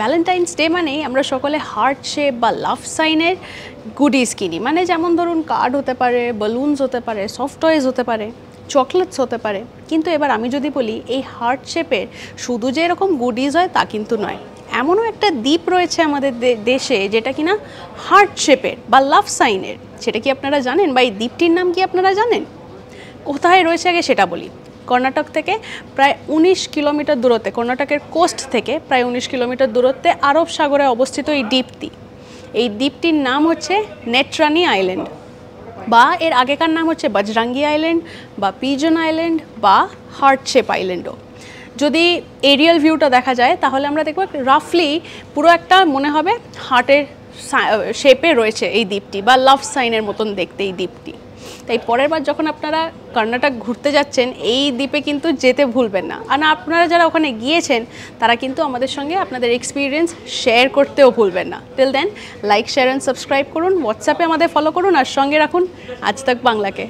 Valentine's day মানেই আমরা সকলে হার্ট শেপ বা লাভ সাইনের গুডিজ কিনি মানে যেমন ধরুন কার্ড হতে পারে বলুনস হতে পারে সফট টয়েস হতে পারে চকলেটস হতে পারে কিন্তু এবার আমি যদি বলি এই হার্ট শেপের শুধু যে এরকম গুডিজ হয় তা কিন্তু নয় এমনও একটা দ্বীপ রয়েছে আমাদের দেশে যেটা কিনা হার্ট শেপের বা লাভ সাইনের সেটা কি আপনারা জানেন বা এই দ্বীপটির নাম কি আপনারা জানেন কোথায় রয়েছে আগে সেটা বলি কর্ণাটক থেকে প্রায় ১৯ কিলোমিটার দূরত্বে কর্ণাটকের কোস্ট থেকে প্রায় ১৯ কিলোমিটার দূরত্বে আরব সাগরে অবস্থিত এই দ্বীপটি এই দ্বীপটির নাম হচ্ছে নেট্রানি আইল্যান্ড বা এর আগেকার নাম হচ্ছে বজরাঙ্গি আইল্যান্ড বা পিজন আইল্যান্ড বা হার্টশেপ আইল্যান্ডও যদি এরিয়াল ভিউটা দেখা যায় তাহলে আমরা দেখব রাফলি পুরো একটা মনে হবে হার্টের শেপে রয়েছে এই দ্বীপটি বা লাভ সাইনের মতন দেখতে এই দ্বীপটি তাই পরের বার যখন আপনারা কর্ণাটক ঘুরতে যাচ্ছেন এই দ্বীপে কিন্তু যেতে ভুলবেন না আর আপনারা যারা ওখানে গিয়েছেন তারা কিন্তু আমাদের সঙ্গে আপনাদের এক্সপিরিয়েন্স শেয়ার করতেও ভুলবেন না till then like share and subscribe করুন হোয়াটসঅ্যাপে আমাদের ফলো করুন আর সঙ্গে রাখুন আজ তাক বাংলাকে